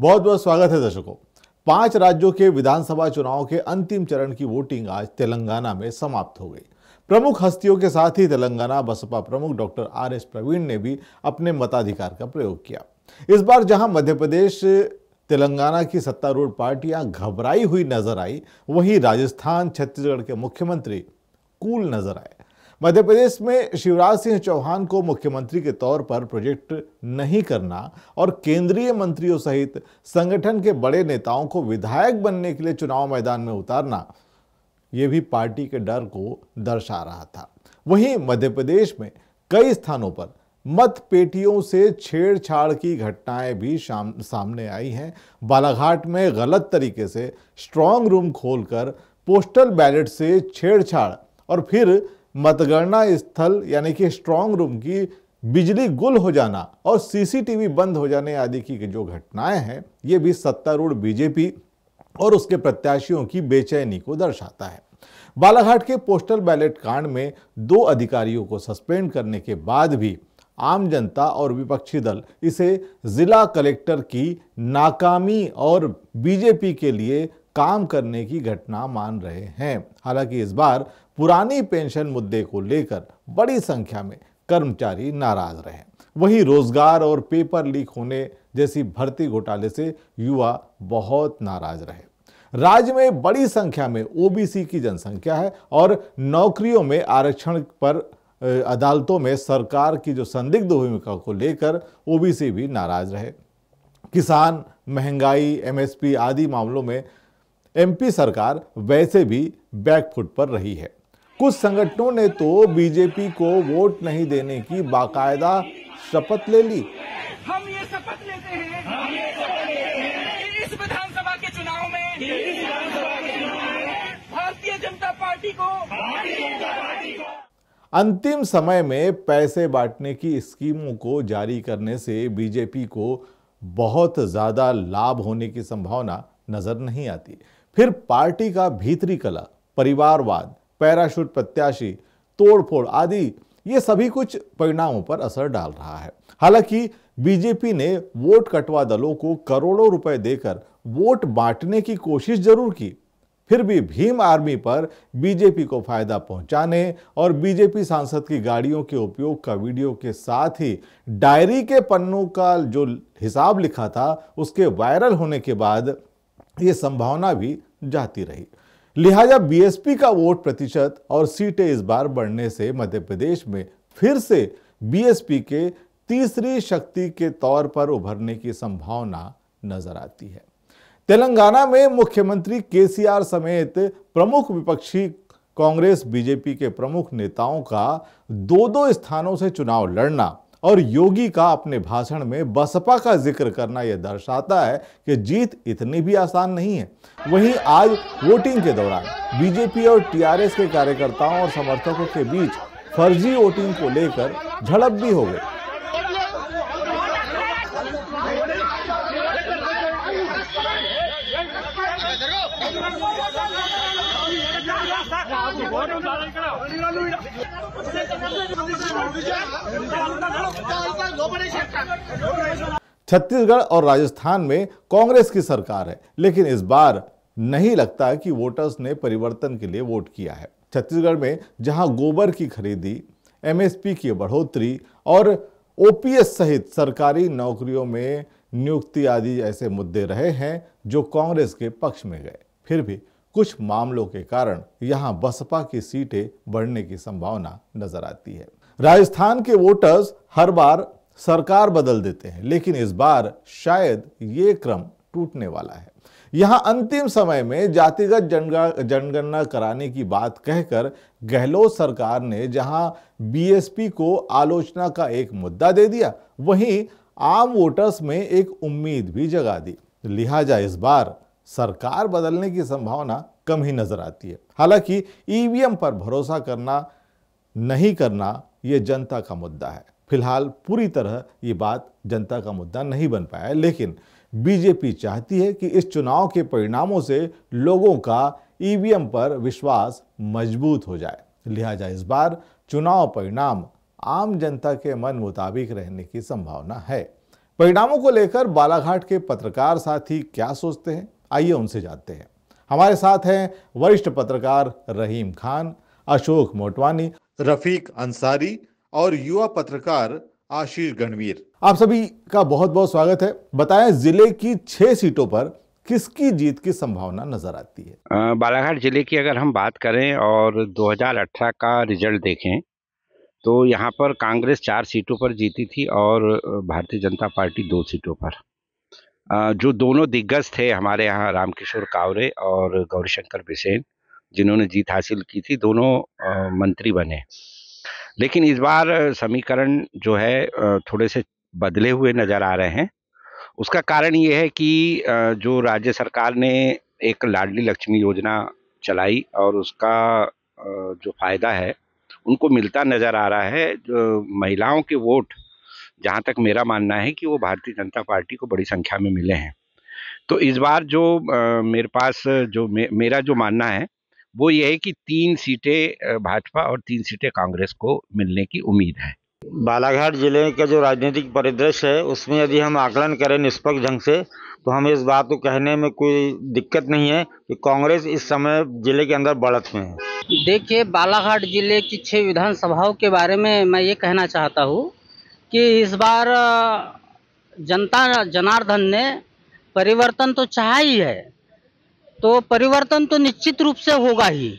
बहुत बहुत स्वागत है दर्शकों पांच राज्यों के विधानसभा चुनाव के अंतिम चरण की वोटिंग आज तेलंगाना में समाप्त हो गई प्रमुख हस्तियों के साथ ही तेलंगाना बसपा प्रमुख डॉक्टर आर एस प्रवीण ने भी अपने मताधिकार का प्रयोग किया इस बार जहां मध्य प्रदेश तेलंगाना की सत्तारूढ़ पार्टियां घबराई हुई नजर आई वहीं राजस्थान छत्तीसगढ़ के मुख्यमंत्री कूल नजर आए मध्य प्रदेश में शिवराज सिंह चौहान को मुख्यमंत्री के तौर पर प्रोजेक्ट नहीं करना और केंद्रीय मंत्रियों सहित संगठन के बड़े नेताओं को विधायक बनने के लिए चुनाव मैदान में उतारना ये भी पार्टी के डर को दर्शा रहा था वहीं मध्य प्रदेश में कई स्थानों पर मत पेटियों से छेड़छाड़ की घटनाएं भी शाम सामने आई हैं बालाघाट में गलत तरीके से स्ट्रांग रूम खोलकर पोस्टल बैलेट से छेड़छाड़ और फिर मतगणना स्थल यानी कि स्ट्रांग रूम की बिजली गुल हो जाना और सीसीटीवी बंद हो जाने आदि की जो घटनाएं हैं ये भी सत्तारूढ़ बीजेपी और उसके प्रत्याशियों की बेचैनी को दर्शाता है बालाघाट के पोस्टल बैलेट कांड में दो अधिकारियों को सस्पेंड करने के बाद भी आम जनता और विपक्षी दल इसे जिला कलेक्टर की नाकामी और बीजेपी के लिए काम करने की घटना मान रहे हैं हालांकि इस बार पुरानी पेंशन मुद्दे को लेकर बड़ी संख्या में कर्मचारी नाराज रहे वहीं रोजगार और पेपर लीक होने जैसी भर्ती घोटाले से युवा बहुत नाराज रहे राज्य में बड़ी संख्या में ओबीसी की जनसंख्या है और नौकरियों में आरक्षण पर अदालतों में सरकार की जो संदिग्ध भूमिका को लेकर ओबीसी भी नाराज रहे किसान महंगाई एमएसपी आदि मामलों में एमपी सरकार वैसे भी बैकफुट पर रही है कुछ संगठनों ने तो बीजेपी को वोट नहीं देने की बाकायदा शपथ ले ली हम ये शपथ लेते हैं, हम ये इस विधानसभा के चुनाव में भारतीय जनता पार्टी को अंतिम समय में पैसे बांटने की स्कीमों को जारी करने से बीजेपी को बहुत ज़्यादा लाभ होने की संभावना नज़र नहीं आती फिर पार्टी का भीतरी कला परिवारवाद पैराशूट प्रत्याशी तोड़फोड़ आदि ये सभी कुछ परिणामों पर असर डाल रहा है हालांकि बीजेपी ने वोट कटवा दलों को करोड़ों रुपए देकर वोट बांटने की कोशिश जरूर की फिर भी भीम आर्मी पर बीजेपी को फायदा पहुंचाने और बीजेपी सांसद की गाड़ियों के उपयोग का वीडियो के साथ ही डायरी के पन्नों का जो हिसाब लिखा था उसके वायरल होने के बाद ये संभावना भी जाती रही लिहाजा बीएसपी का वोट प्रतिशत और सीटें इस बार बढ़ने से मध्य प्रदेश में फिर से बीएसपी के तीसरी शक्ति के तौर पर उभरने की संभावना नजर आती है तेलंगाना में मुख्यमंत्री केसीआर समेत प्रमुख विपक्षी कांग्रेस बीजेपी के प्रमुख नेताओं का दो दो स्थानों से चुनाव लड़ना और योगी का अपने भाषण में बसपा का जिक्र करना यह दर्शाता है कि जीत इतनी भी आसान नहीं है वहीं आज वोटिंग के दौरान बीजेपी और टीआरएस के कार्यकर्ताओं और समर्थकों के बीच फर्जी वोटिंग को लेकर झड़प भी हो गई छत्तीसगढ़ और राजस्थान में कांग्रेस की सरकार है लेकिन इस बार नहीं लगता कि वोटर्स ने परिवर्तन के लिए वोट किया है छत्तीसगढ़ में जहां गोबर की खरीदी एमएसपी की बढ़ोतरी और ओपीएस सहित सरकारी नौकरियों में नियुक्ति आदि ऐसे मुद्दे रहे हैं जो कांग्रेस के पक्ष में गए फिर भी कुछ मामलों के कारण यहां बसपा की सीटें बढ़ने की संभावना नजर आती है राजस्थान के वोटर्स हर बार सरकार बदल देते हैं लेकिन इस बार शायद ये क्रम टूटने वाला है यहां अंतिम समय में जातिगत जनगणना कराने की बात कहकर गहलोत सरकार ने जहां बीएसपी को आलोचना का एक मुद्दा दे दिया वहीं आम वोटर्स में एक उम्मीद भी जगा दी लिहाजा इस बार सरकार बदलने की संभावना कम ही नजर आती है हालांकि ईवीएम पर भरोसा करना नहीं करना ये जनता का मुद्दा है फिलहाल पूरी तरह ये बात जनता का मुद्दा नहीं बन पाया है लेकिन बीजेपी चाहती है कि इस चुनाव के परिणामों से लोगों का ईवीएम पर विश्वास मजबूत हो जाए लिहाजा इस बार चुनाव परिणाम आम जनता के मन मुताबिक रहने की संभावना है परिणामों को लेकर बालाघाट के पत्रकार साथी क्या सोचते हैं आइए उनसे जानते हैं हमारे साथ हैं वरिष्ठ पत्रकार रहीम खान अशोक मोटवानी रफीक अंसारी और युवा पत्रकार आशीष गणवीर आप सभी का बहुत बहुत स्वागत है बताएं जिले की छह सीटों पर किसकी जीत की संभावना नजर आती है बालाघाट जिले की अगर हम बात करें और 2018 का रिजल्ट देखें तो यहाँ पर कांग्रेस चार सीटों पर जीती थी और भारतीय जनता पार्टी दो सीटों पर जो दोनों दिग्गज थे हमारे यहाँ रामकिशोर कावरे और गौरीशंकर बिसेन जिन्होंने जीत हासिल की थी दोनों मंत्री बने लेकिन इस बार समीकरण जो है थोड़े से बदले हुए नज़र आ रहे हैं उसका कारण ये है कि जो राज्य सरकार ने एक लाडली लक्ष्मी योजना चलाई और उसका जो फ़ायदा है उनको मिलता नज़र आ रहा है जो महिलाओं के वोट जहाँ तक मेरा मानना है कि वो भारतीय जनता पार्टी को बड़ी संख्या में मिले हैं तो इस बार जो आ, मेरे पास जो मे, मेरा जो मानना है वो ये है कि तीन सीटें भाजपा और तीन सीटें कांग्रेस को मिलने की उम्मीद है बालाघाट जिले का जो राजनीतिक परिदृश्य है उसमें यदि हम आकलन करें निष्पक्ष ढंग से तो हमें इस बात को कहने में कोई दिक्कत नहीं है कि कांग्रेस इस समय जिले के अंदर बढ़त में है देखिए बालाघाट जिले की छह विधानसभाओं के बारे में मैं ये कहना चाहता हूँ कि इस बार जनता जनार्दन ने परिवर्तन तो चाहा ही है तो परिवर्तन तो निश्चित रूप से होगा ही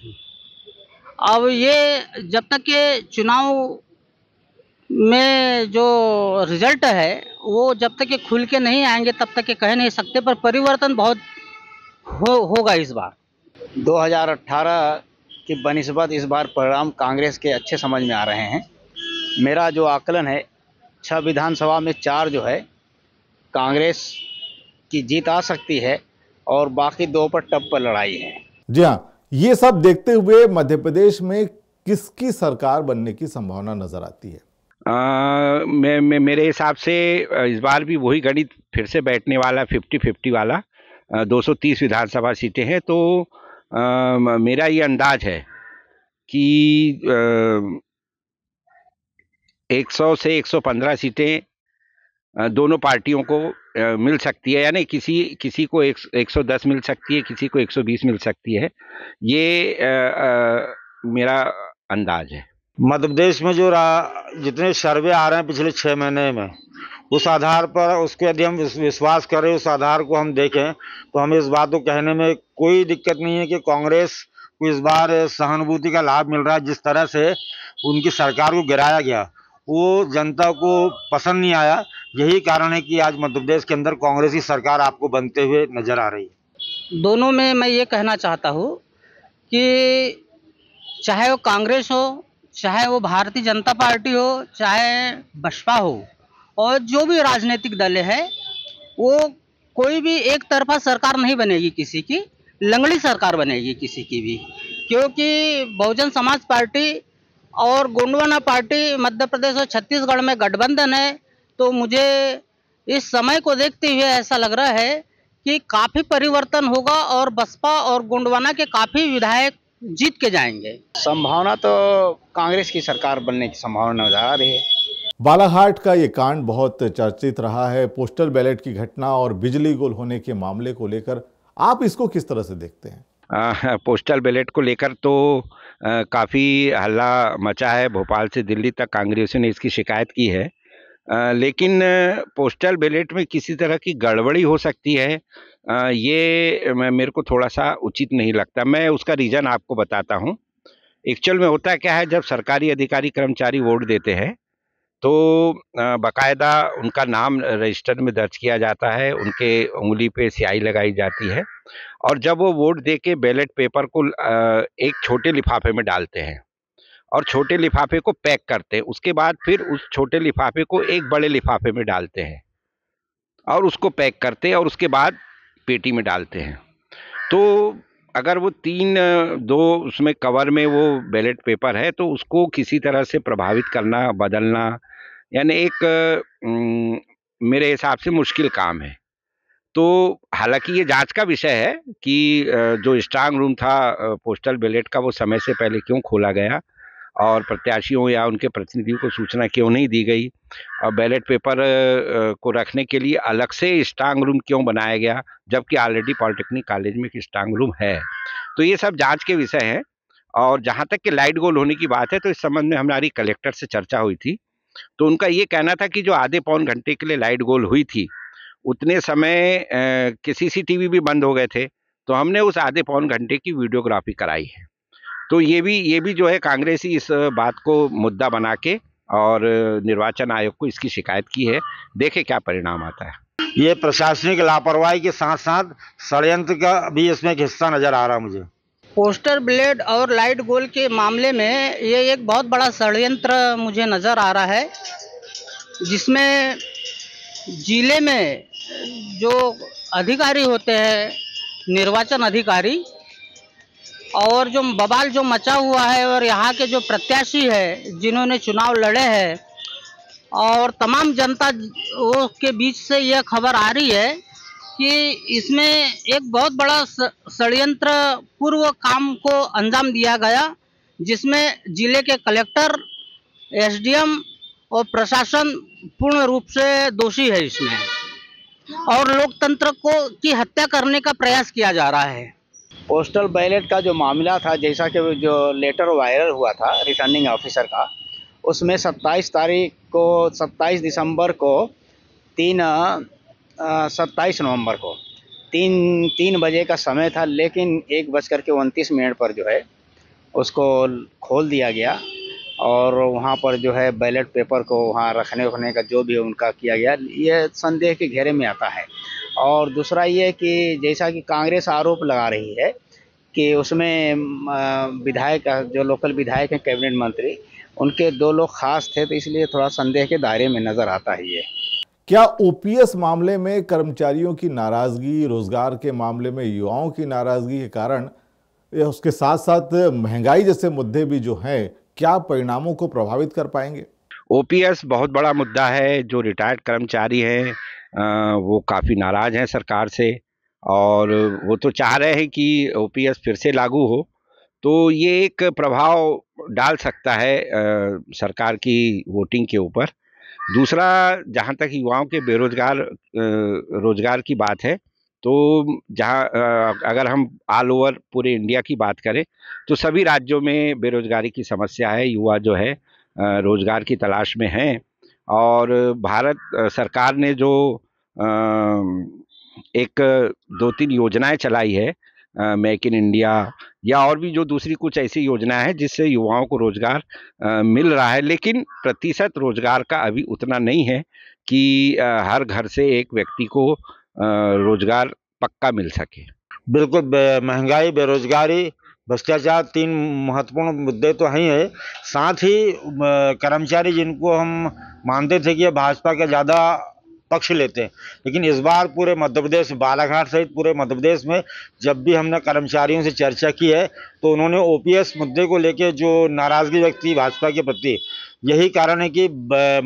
अब ये जब तक ये चुनाव में जो रिजल्ट है वो जब तक ये खुल के नहीं आएंगे तब तक ये कह नहीं सकते पर परिवर्तन बहुत हो होगा इस बार 2018 की बनस्बत इस बार परिणाम कांग्रेस के अच्छे समझ में आ रहे हैं मेरा जो आकलन है छः विधानसभा में चार जो है कांग्रेस की जीत आ सकती है और बाकी दो पर टप पर लड़ाई है जी हाँ ये सब देखते हुए मध्य प्रदेश में किसकी सरकार बनने की संभावना नजर आती है आ, मे, मे, मेरे हिसाब से इस बार भी वही गणित फिर से बैठने वाला फिफ्टी फिफ्टी वाला दो विधानसभा सीटें हैं तो आ, मेरा ये अंदाज है कि 100 से 115 सीटें दोनों पार्टियों को मिल सकती है यानी किसी किसी को एक 110 मिल सकती है किसी को 120 मिल सकती है ये आ, आ, मेरा अंदाज है मध्य प्रदेश में जो रहा जितने सर्वे आ रहे हैं पिछले छः महीने में उस आधार पर उसको यदि हम विश्वास करें उस आधार को हम देखें तो हमें इस बात को कहने में कोई दिक्कत नहीं है कि कांग्रेस को इस बार सहानुभूति का लाभ मिल रहा है जिस तरह से उनकी सरकार को गिराया गया वो जनता को पसंद नहीं आया यही कारण है कि आज मध्य प्रदेश के अंदर कांग्रेसी सरकार आपको बनते हुए नजर आ रही है दोनों में मैं ये कहना चाहता हूँ कि चाहे वो कांग्रेस हो चाहे वो भारतीय जनता पार्टी हो चाहे बसपा हो और जो भी राजनीतिक दल है वो कोई भी एक तरफा सरकार नहीं बनेगी किसी की लंगड़ी सरकार बनेगी किसी की भी क्योंकि बहुजन समाज पार्टी और गोंडवाना पार्टी मध्य प्रदेश और छत्तीसगढ़ में गठबंधन है तो मुझे इस समय को देखते हुए ऐसा लग रहा है कि काफ़ी परिवर्तन होगा और बसपा और गोंडवाना के काफ़ी विधायक जीत के जाएंगे संभावना तो कांग्रेस की सरकार बनने की संभावना नजर आ रही है बालाघाट का ये कांड बहुत चर्चित रहा है पोस्टल बैलेट की घटना और बिजली गोल होने के मामले को लेकर आप इसको किस तरह से देखते हैं आ, पोस्टल बैलेट को लेकर तो काफ़ी हल्ला मचा है भोपाल से दिल्ली तक कांग्रेस ने इसकी शिकायत की है लेकिन पोस्टल बैलेट में किसी तरह की गड़बड़ी हो सकती है ये मेरे को थोड़ा सा उचित नहीं लगता मैं उसका रीज़न आपको बताता हूँ एक्चुअल में होता क्या है जब सरकारी अधिकारी कर्मचारी वोट देते हैं तो बाकायदा उनका नाम रजिस्टर में दर्ज किया जाता है उनके उंगली पे स्याही लगाई जाती है और जब वो वोट दे के बैलेट पेपर को एक छोटे लिफाफे में डालते हैं और छोटे लिफाफे को पैक करते हैं उसके बाद फिर उस छोटे लिफाफे को एक बड़े लिफाफे में डालते हैं और उसको पैक करते हैं और उसके बाद पेटी में डालते हैं तो अगर वो तीन दो उसमें कवर में वो बैलेट पेपर है तो उसको किसी तरह से प्रभावित करना बदलना यानी एक मेरे हिसाब से मुश्किल काम है तो हालांकि ये जांच का विषय है कि जो स्ट्रांग रूम था पोस्टल बैलेट का वो समय से पहले क्यों खोला गया और प्रत्याशियों या उनके प्रतिनिधियों को सूचना क्यों नहीं दी गई और बैलेट पेपर को रखने के लिए अलग से स्ट्रांग रूम क्यों बनाया गया जबकि ऑलरेडी पॉलिटेक्निक कॉलेज में एक स्ट्रांग रूम है तो ये सब जाँच के विषय हैं और जहाँ तक कि लाइट गोल होने की बात है तो इस संबंध में हमारी कलेक्टर से चर्चा हुई थी तो उनका ये कहना था कि जो आधे पौन घंटे के लिए लाइट गोल हुई थी उतने समय के सीसीटीवी भी बंद हो गए थे तो हमने उस आधे पौन घंटे की वीडियोग्राफी कराई है तो ये भी ये भी जो है कांग्रेस ही इस बात को मुद्दा बना के और निर्वाचन आयोग को इसकी शिकायत की है देखे क्या परिणाम आता है ये प्रशासनिक लापरवाही के साथ साथ षडयंत्र का भी इसमें एक हिस्सा नज़र आ रहा है मुझे पोस्टर ब्लेड और लाइट गोल के मामले में ये एक बहुत बड़ा षडयंत्र मुझे नज़र आ रहा है जिसमें ज़िले में जो अधिकारी होते हैं निर्वाचन अधिकारी और जो बवाल जो मचा हुआ है और यहाँ के जो प्रत्याशी है जिन्होंने चुनाव लड़े हैं और तमाम जनता के बीच से यह खबर आ रही है कि इसमें एक बहुत बड़ा षडयंत्र पूर्व काम को अंजाम दिया गया जिसमें जिले के कलेक्टर एसडीएम और प्रशासन पूर्ण रूप से दोषी है इसमें और लोकतंत्र को की हत्या करने का प्रयास किया जा रहा है पोस्टल बैलेट का जो मामला था जैसा कि जो लेटर वायरल हुआ था रिटर्निंग ऑफिसर का उसमें 27 तारीख को 27 दिसंबर को तीन सत्ताईस नवंबर को तीन तीन बजे का समय था लेकिन एक बज कर के उनतीस मिनट पर जो है उसको खोल दिया गया और वहाँ पर जो है बैलेट पेपर को वहाँ रखने उखने का जो भी उनका किया गया ये संदेह के घेरे में आता है और दूसरा ये कि जैसा कि कांग्रेस आरोप लगा रही है कि उसमें विधायक जो लोकल विधायक हैं कैबिनेट मंत्री उनके दो लोग खास थे तो इसलिए थोड़ा संदेह के दायरे में नज़र आता है ये क्या ओपीएस मामले में कर्मचारियों की नाराजगी रोजगार के मामले में युवाओं की नाराजगी के कारण या उसके साथ साथ महंगाई जैसे मुद्दे भी जो हैं क्या परिणामों को प्रभावित कर पाएंगे ओपीएस बहुत बड़ा मुद्दा है जो रिटायर्ड कर्मचारी हैं वो काफ़ी नाराज हैं सरकार से और वो तो चाह रहे हैं कि ओपीएस फिर से लागू हो तो ये एक प्रभाव डाल सकता है सरकार की वोटिंग के ऊपर दूसरा जहाँ तक युवाओं के बेरोजगार रोजगार की बात है तो जहाँ अगर हम ऑल ओवर पूरे इंडिया की बात करें तो सभी राज्यों में बेरोजगारी की समस्या है युवा जो है रोजगार की तलाश में हैं और भारत सरकार ने जो एक दो तीन योजनाएं चलाई है मेक इन इंडिया या और भी जो दूसरी कुछ ऐसी योजना है जिससे युवाओं को रोज़गार मिल रहा है लेकिन प्रतिशत रोज़गार का अभी उतना नहीं है कि हर घर से एक व्यक्ति को रोज़गार पक्का मिल सके बिल्कुल बे, महंगाई बेरोजगारी भ्रष्टाचार तीन महत्वपूर्ण मुद्दे तो हैं है साथ ही कर्मचारी जिनको हम मानते थे कि भाजपा के ज़्यादा पक्ष लेते हैं लेकिन इस बार पूरे मध्य प्रदेश बालाघाट सहित पूरे मध्य प्रदेश में जब भी हमने कर्मचारियों से चर्चा की है तो उन्होंने ओपीएस मुद्दे को लेकर जो नाराज़गी व्यक्त की भाजपा के प्रति यही कारण है कि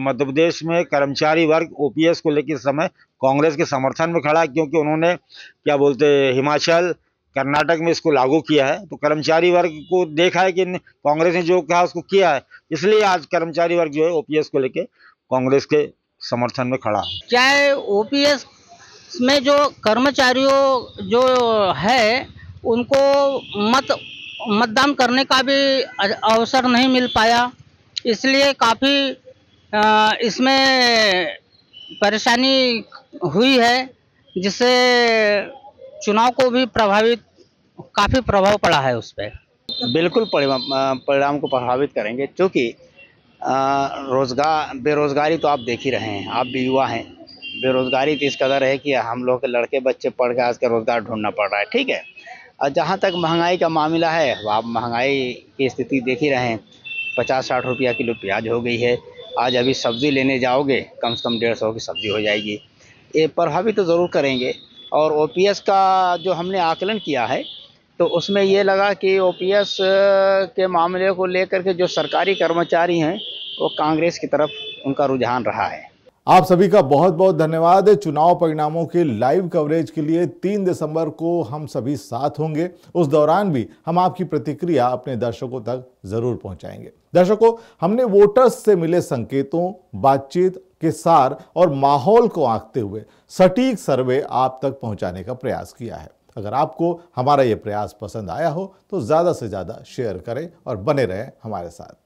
मध्य प्रदेश में कर्मचारी वर्ग ओपीएस को लेकर समय कांग्रेस के समर्थन में खड़ा है क्योंकि उन्होंने क्या बोलते हिमाचल कर्नाटक में इसको लागू किया है तो कर्मचारी वर्ग को देखा है कि कांग्रेस ने जो कहा उसको किया है इसलिए आज कर्मचारी वर्ग जो है ओपीएस को लेके कांग्रेस के समर्थन में खड़ा है चाहे ओ में जो कर्मचारियों जो है उनको मत मतदान करने का भी अवसर नहीं मिल पाया इसलिए काफ़ी इसमें परेशानी हुई है जिससे चुनाव को भी प्रभावित काफ़ी प्रभाव पड़ा है उस पर बिल्कुल परिणाम को प्रभावित करेंगे क्योंकि रोज़गार बेरोज़गारी तो आप देख ही रहे हैं आप भी युवा हैं बेरोज़गारी तो इस कदर है कि हम लोग के लड़के बच्चे पढ़ के आज का रोज़गार ढूंढना पड़ रहा है ठीक है और जहाँ तक महंगाई का मामला है आप महंगाई की स्थिति देख ही रहे हैं पचास साठ रुपया किलो प्याज हो गई है आज अभी सब्ज़ी लेने जाओगे कम से कम डेढ़ सौ की सब्ज़ी हो जाएगी ये प्रभावित तो ज़रूर करेंगे और ओ का जो हमने आकलन किया है तो उसमें ये लगा कि ओ के मामले को लेकर के जो सरकारी कर्मचारी हैं वो कांग्रेस की तरफ उनका रुझान रहा है आप सभी का बहुत बहुत धन्यवाद चुनाव परिणामों के लाइव कवरेज के लिए 3 दिसंबर को हम सभी साथ होंगे उस दौरान भी हम आपकी प्रतिक्रिया अपने दर्शकों तक जरूर पहुंचाएंगे दर्शकों हमने वोटर्स से मिले संकेतों बातचीत के सार और माहौल को आंकते हुए सटीक सर्वे आप तक पहुंचाने का प्रयास किया है अगर आपको हमारा ये प्रयास पसंद आया हो तो ज़्यादा से ज़्यादा शेयर करें और बने रहें हमारे साथ